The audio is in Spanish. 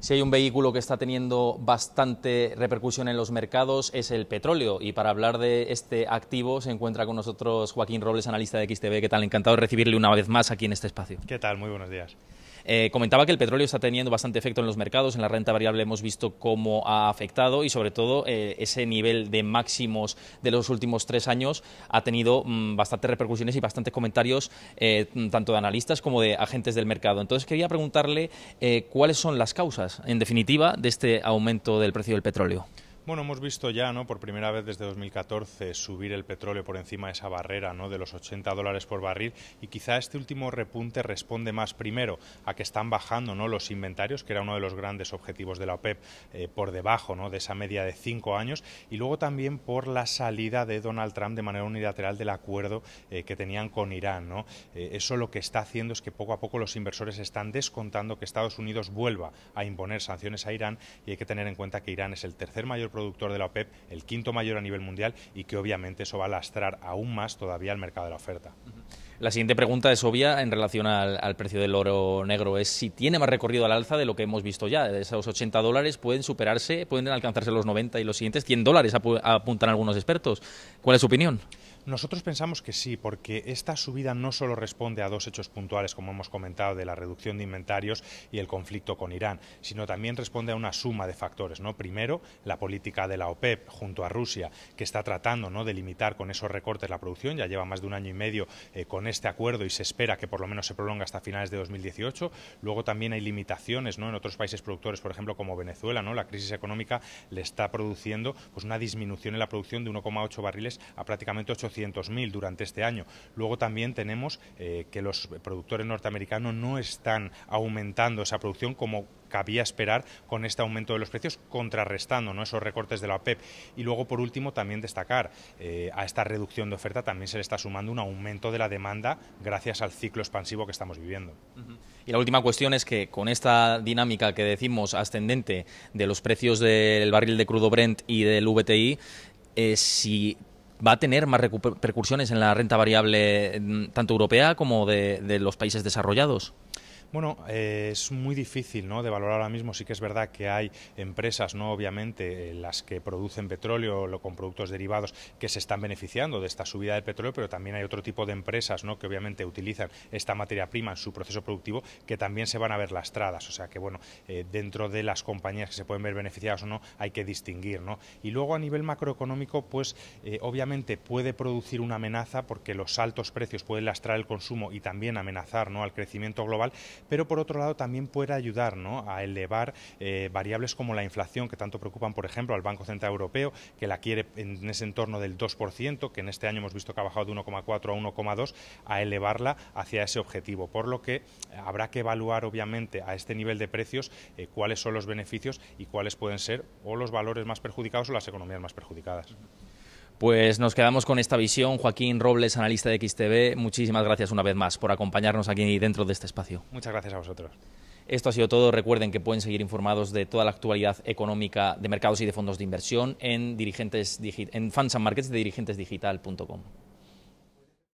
Si hay un vehículo que está teniendo bastante repercusión en los mercados es el petróleo. Y para hablar de este activo se encuentra con nosotros Joaquín Robles, analista de XTV. ¿Qué tal? Encantado de recibirle una vez más aquí en este espacio. ¿Qué tal? Muy buenos días. Eh, comentaba que el petróleo está teniendo bastante efecto en los mercados, en la renta variable hemos visto cómo ha afectado y sobre todo eh, ese nivel de máximos de los últimos tres años ha tenido mm, bastantes repercusiones y bastantes comentarios eh, mm, tanto de analistas como de agentes del mercado. Entonces quería preguntarle cuáles son las causas, en definitiva, de este aumento del precio del petróleo. Bueno, hemos visto ya, ¿no? Por primera vez desde 2014 subir el petróleo por encima de esa barrera, ¿no? De los 80 dólares por barril y quizá este último repunte responde más primero a que están bajando, ¿no? Los inventarios, que era uno de los grandes objetivos de la OPEP, eh, por debajo, ¿no? De esa media de cinco años y luego también por la salida de Donald Trump de manera unilateral del acuerdo eh, que tenían con Irán, ¿no? Eh, eso lo que está haciendo es que poco a poco los inversores están descontando que Estados Unidos vuelva a imponer sanciones a Irán y hay que tener en cuenta que Irán es el tercer mayor productor de la OPEP, e el quinto mayor a nivel mundial y que obviamente eso va a lastrar aún más todavía el mercado de la oferta. La siguiente pregunta es obvia en relación al, precio del oro negro, es si tiene más recorrido al alza de lo que hemos visto ya. De esos 80 dólares pueden superarse, pueden alcanzarse los 90 y los siguientes 100 dólares, apuntan algunos expertos. ¿Cuál es su opinión? Nosotros pensamos que sí, porque esta subida no solo responde a dos hechos puntuales, como hemos comentado, de la reducción de inventarios y el conflicto con Irán, sino también responde a una suma de factores. ¿no? Primero, la política de la OPEP junto a Rusia, que está tratando ¿no? de limitar con esos recortes la producción, ya lleva más de un año y medio eh, con este acuerdo y se espera que por lo menos se prolonga hasta finales de 2018. Luego también hay limitaciones ¿no? en otros países productores, por ejemplo, como Venezuela, ¿no? la crisis económica le está produciendo pues, una disminución en la producción de 1,8 barriles a prácticamente 800 durante este año. Luego también tenemos eh, que los productores norteamericanos no están aumentando esa producción como cabía esperar con este aumento de los precios, contrarrestando ¿no? esos recortes de la OPEP. E y luego, por último, también destacar eh, a esta reducción de oferta también se le está sumando un aumento de la demanda gracias al ciclo expansivo que estamos viviendo. Y la última cuestión es que con esta dinámica que decimos ascendente de los precios del barril de crudo Brent y del VTI, eh, si va a tener más repercusiones en la renta variable mm, tanto europea como de, de los países desarrollados? Bueno, eh, es muy difícil ¿no? de valorar ahora mismo. Sí que es verdad que hay empresas, ¿no? obviamente, eh, las que producen petróleo o con productos derivados que se están beneficiando de esta subida del petróleo, pero también hay otro tipo de empresas que obviamente utilizan esta materia prima en su proceso productivo que también se van a ver lastradas. O sea que, bueno, eh, dentro de las compañías que se pueden ver beneficiadas o no, hay que distinguir. ¿no? Y luego a nivel macroeconómico, pues obviamente puede producir una amenaza porque los altos precios pueden lastrar el consumo y también amenazar ¿no? al crecimiento global pero por otro lado también puede ayudar a elevar eh, variables como la inflación, que tanto preocupan, por ejemplo, al Banco Central Europeo, que la quiere en ese entorno del 2%, que en este año hemos visto que ha bajado de 1,4 a 1,2, a elevarla hacia ese objetivo. Por lo que eh, habrá que evaluar, obviamente, a este nivel de precios eh, cuáles son los beneficios y cuáles pueden ser o los valores más perjudicados o las economías más perjudicadas. Pues nos quedamos con esta visión. Joaquín Robles, analista de XTV, muchísimas gracias una vez más por acompañarnos aquí dentro de este espacio. Muchas gracias a vosotros. Esto ha sido todo. Recuerden que pueden seguir informados de toda la actualidad económica de mercados y de fondos de inversión en, dirigentes en Markets de dirigentesdigital.com.